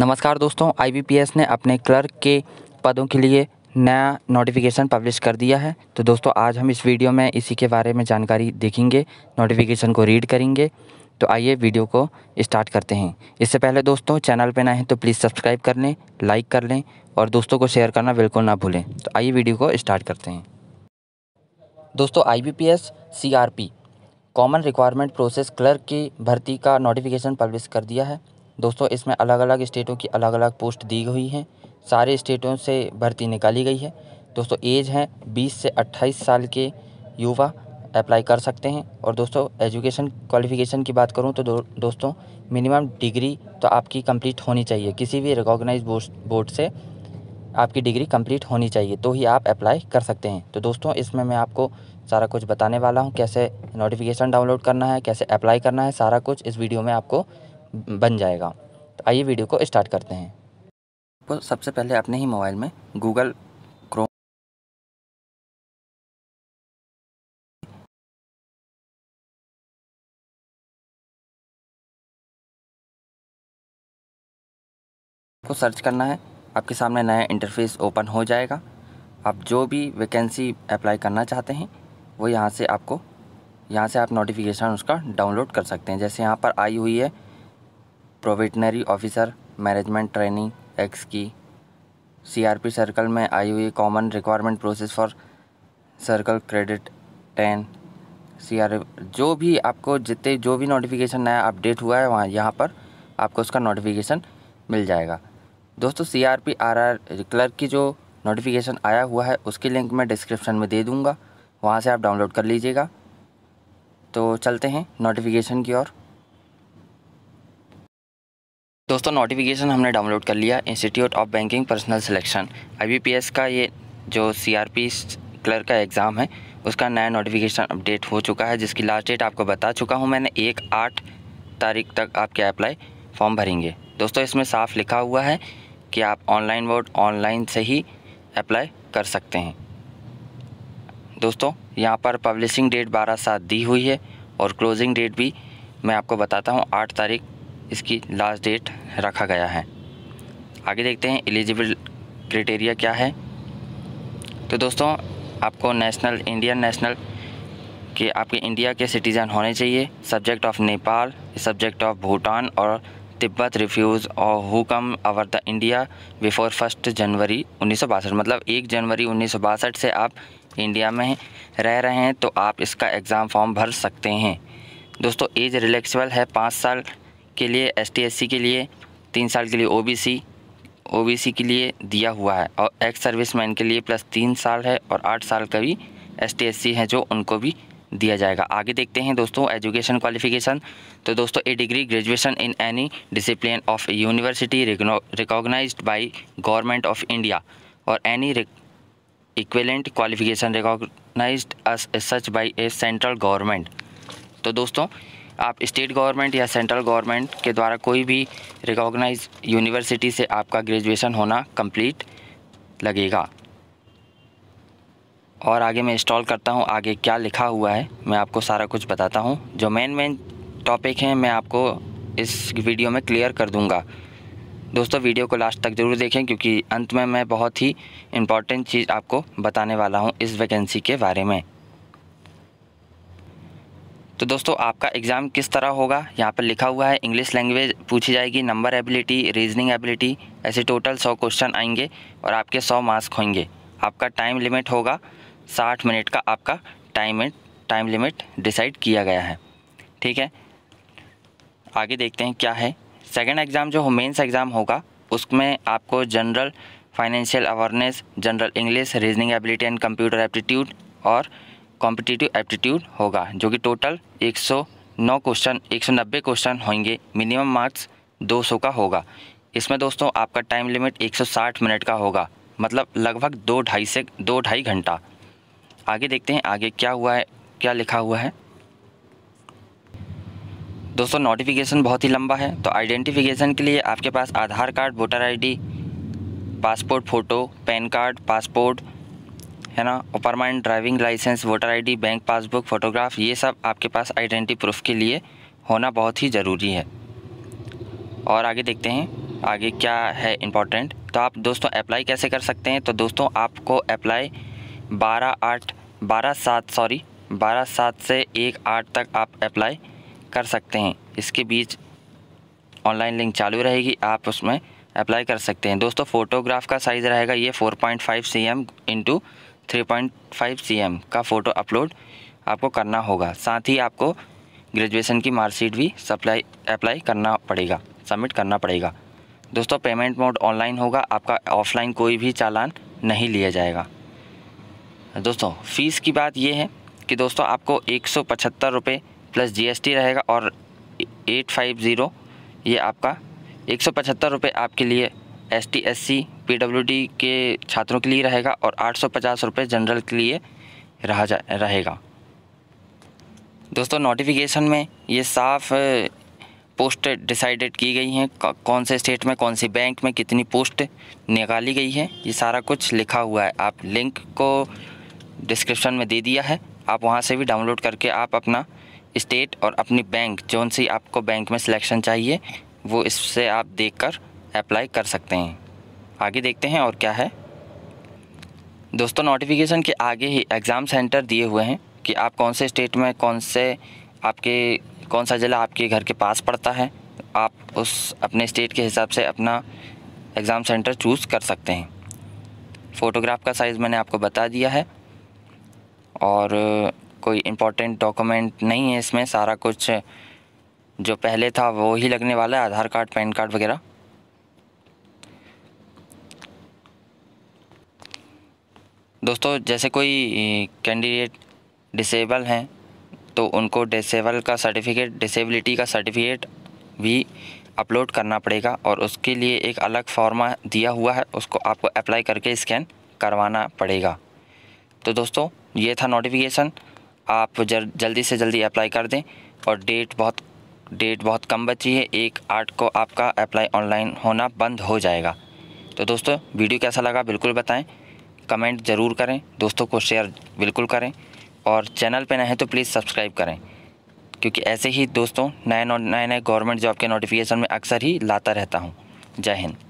नमस्कार दोस्तों आईबीपीएस ने अपने क्लर्क के पदों के लिए नया नोटिफिकेशन पब्लिश कर दिया है तो दोस्तों आज हम इस वीडियो में इसी के बारे में जानकारी देखेंगे नोटिफिकेशन को रीड करेंगे तो आइए वीडियो को स्टार्ट करते हैं इससे पहले दोस्तों चैनल पर ना हैं तो प्लीज़ सब्सक्राइब कर लें लाइक कर लें और दोस्तों को शेयर करना बिल्कुल ना भूलें तो आइए वीडियो को स्टार्ट करते हैं दोस्तों I B P S C R P common requirement process clerk की भर्ती का नोटिफिकेशन पब्लिश कर दिया है दोस्तों इसमें अलग अलग स्टेटों की अलग अलग पोस्ट दी हुई हैं सारे स्टेटों से भर्ती निकाली गई है दोस्तों एज है 20 से 28 साल के युवा अप्लाई कर सकते हैं और दोस्तों एजुकेशन क्वालिफ़िकेशन की बात करूं तो दो, दोस्तों मिनिमम डिग्री तो आपकी कंप्लीट होनी चाहिए किसी भी रिकॉग्नाइज बोर्ड से आपकी डिग्री कंप्लीट होनी चाहिए तो ही आप अप्लाई कर सकते हैं तो दोस्तों इसमें मैं आपको सारा कुछ बताने वाला हूँ कैसे नोटिफिकेशन डाउनलोड करना है कैसे अप्लाई करना है सारा कुछ इस वीडियो में आपको बन जाएगा तो आइए वीडियो को स्टार्ट करते हैं तो सबसे पहले अपने ही मोबाइल में गूगल क्रोम को सर्च करना है आपके सामने नया इंटरफेस ओपन हो जाएगा आप जो भी वैकेंसी अप्लाई करना चाहते हैं वो यहाँ से आपको यहाँ से आप नोटिफिकेशन उसका डाउनलोड कर सकते हैं जैसे यहाँ पर आई हुई है probationary officer management training X की सीआरपी सर्कल में आई हुई common requirement process for circle credit ten C R जो भी आपको जितने जो भी नोटिफिकेशन नया अपडेट हुआ है वहाँ यहाँ पर आपको उसका नोटिफिकेशन मिल जाएगा दोस्तों C R P R R clerk की जो नोटिफिकेशन आया हुआ है उसकी लिंक मैं डिस्क्रिप्शन में दे दूँगा वहाँ से आप डाउनलोड कर लीजिएगा तो चलते हैं नोटिफिकेशन की ओर दोस्तों नोटिफिकेशन हमने डाउनलोड कर लिया institute of banking personal selection आई का ये जो पी क्लर्क का एग्ज़ाम है उसका नया नोटिफिकेशन अपडेट हो चुका है जिसकी लास्ट डेट आपको बता चुका हूँ मैंने एक आठ तारीख तक आपके अप्लाई फॉर्म भरेंगे दोस्तों इसमें साफ लिखा हुआ है कि आप ऑनलाइन वोट ऑनलाइन से ही अप्लाई कर सकते हैं दोस्तों यहाँ पर पब्लिशिंग डेट बारह सात दी हुई है और क्लोजिंग डेट भी मैं आपको बताता हूँ आठ तारीख इसकी लास्ट डेट रखा गया है आगे देखते हैं एलिजिबल क्राइटेरिया क्या है तो दोस्तों आपको नेशनल इंडियन नेशनल के आपके इंडिया के सिटीज़न होने चाहिए subject of Nepal subject of Bhutan और तिब्बत रिफ्यूज़ और who come over the India before first January उन्नीस मतलब एक जनवरी उन्नीस से आप इंडिया में रह रहे हैं तो आप इसका एग्ज़ाम फॉर्म भर सकते हैं दोस्तों एज रिलेक्सबल है पाँच साल के लिए एस टी के लिए तीन साल के लिए ओ ओबीसी के लिए दिया हुआ है और एक्स सर्विसमैन के लिए प्लस तीन साल है और आठ साल का भी एस टी है जो उनको भी दिया जाएगा आगे देखते हैं दोस्तों एजुकेशन क्वालिफिकेशन तो दोस्तों a degree graduation in any discipline of university recognize by government of India और any equivalent qualification recognize such by a central government तो दोस्तों आप स्टेट गवर्नमेंट या सेंट्रल गवर्नमेंट के द्वारा कोई भी रिकॉग्नाइज यूनिवर्सिटी से आपका ग्रेजुएशन होना कंप्लीट लगेगा और आगे मैं इंस्टॉल करता हूँ आगे क्या लिखा हुआ है मैं आपको सारा कुछ बताता हूँ जो मेन मेन टॉपिक हैं मैं आपको इस वीडियो में क्लियर कर दूँगा दोस्तों वीडियो को लास्ट तक ज़रूर देखें क्योंकि अंत में मैं बहुत ही इम्पॉर्टेंट चीज़ आपको बताने वाला हूँ इस वैकेंसी के बारे में तो दोस्तों आपका एग्ज़ाम किस तरह होगा यहाँ पर लिखा हुआ है इंग्लिश लैंग्वेज पूछी जाएगी नंबर एबिलिटी रीजनिंग एबिलिटी ऐसे टोटल सौ क्वेश्चन आएंगे और आपके सौ मार्क्स होंगे आपका टाइम लिमिट होगा साठ मिनट का आपका टाइम टाइम लिमिट डिसाइड किया गया है ठीक है आगे देखते हैं क्या है सेकेंड एग्ज़ाम जो मेन्स एग्ज़ाम होगा उसमें आपको general financial awareness general English reasoning ability and computer aptitude और कॉम्पिटिटिव एप्टीट्यूड होगा जो कि टोटल 109 क्वेश्चन 190 क्वेश्चन होंगे मिनिमम मार्क्स 200 का होगा इसमें दोस्तों आपका टाइम लिमिट 160 मिनट का होगा मतलब लगभग दो ढाई से दो ढाई घंटा आगे देखते हैं आगे क्या हुआ है क्या लिखा हुआ है दोस्तों नोटिफिकेशन बहुत ही लंबा है तो आइडेंटिफिकेशन के लिए आपके पास Aadhaar card voter ID passport photo pan card passport है ना और permanent driving licence voter ID bank passbook photograph ये सब आपके पास आइडेंटिटी प्रूफ के लिए होना बहुत ही ज़रूरी है और आगे देखते हैं आगे क्या है इम्पोर्टेंट तो आप दोस्तों अप्लाई कैसे कर सकते हैं तो दोस्तों आपको अप्लाई बारह आठ बारह सात सॉरी बारह सात से एक आठ तक आप अप्लाई कर सकते हैं इसके बीच ऑनलाइन लिंक चालू रहेगी आप उसमें अप्लाई कर सकते हैं दोस्तों फ़ोटोग्राफ का साइज़ रहेगा ये 4.5 point five C M into 3.5 cm का फ़ोटो अपलोड आपको करना होगा साथ ही आपको ग्रेजुएशन की मार्कशीट भी सप्लाई अप्लाई करना पड़ेगा सबमिट करना पड़ेगा दोस्तों पेमेंट मोड ऑनलाइन होगा आपका ऑफलाइन कोई भी चालान नहीं लिया जाएगा दोस्तों फ़ीस की बात यह है कि दोस्तों आपको एक सौ पचहत्तर रुपये प्लस जीएसटी रहेगा और एट फाइव ज़ीरो ये आपका एक सौ पचहत्तर रुपये आपके लिए S T S C PWD के छात्रों के लिए रहेगा और आठ सौ पचास रुपये जनरल के लिए रहा जा रहेगा दोस्तों नोटिफिकेशन में ये साफ पोस्ट डिसाइडेड की गई हैं कौन से स्टेट में कौन सी बैंक में कितनी पोस्ट निकाली गई है ये सारा कुछ लिखा हुआ है आप लिंक को डिस्क्रिप्शन में दे दिया है आप वहाँ से भी डाउनलोड करके आप अपना स्टेट और अपनी बैंक जौन सी आपको बैंक में सिलेक्शन चाहिए वो इससे आप देखकर अप्लाई कर सकते हैं आगे देखते हैं और क्या है दोस्तों नोटिफिकेशन के आगे ही एग्ज़ाम सेंटर दिए हुए हैं कि आप कौन से स्टेट में कौन से आपके कौन सा ज़िला आपके घर के पास पड़ता है आप उस अपने स्टेट के हिसाब से अपना एग्ज़ाम सेंटर चूज़ कर सकते हैं फ़ोटोग्राफ का साइज़ मैंने आपको बता दिया है और कोई इम्पोर्टेंट डॉक्यूमेंट नहीं है इसमें सारा कुछ जो पहले था वो ही लगने वाला है आधार कार्ड पैन कार्ड वगैरह दोस्तों जैसे कोई कैंडिडेट डिसेबल हैं तो उनको डिसेबल का सर्टिफिकेट डिसेबिलिटी का सर्टिफिकेट भी अपलोड करना पड़ेगा और उसके लिए एक अलग फॉर्मा दिया हुआ है उसको आपको अप्लाई करके स्कैन करवाना पड़ेगा तो दोस्तों ये था नोटिफिकेशन आप जल, जल्दी से जल्दी अप्लाई कर दें और डेट बहुत डेट बहुत कम बची है एक आठ को आपका अप्लाई ऑनलाइन होना बंद हो जाएगा तो दोस्तों वीडियो कैसा लगा बिल्कुल बताएं कमेंट ज़रूर करें दोस्तों को शेयर बिल्कुल करें और चैनल पर नए तो प्लीज़ सब्सक्राइब करें क्योंकि ऐसे ही दोस्तों नए नए नए गवर्नमेंट जॉब के नोटिफिकेशन में अक्सर ही लाता रहता हूँ जय हिंद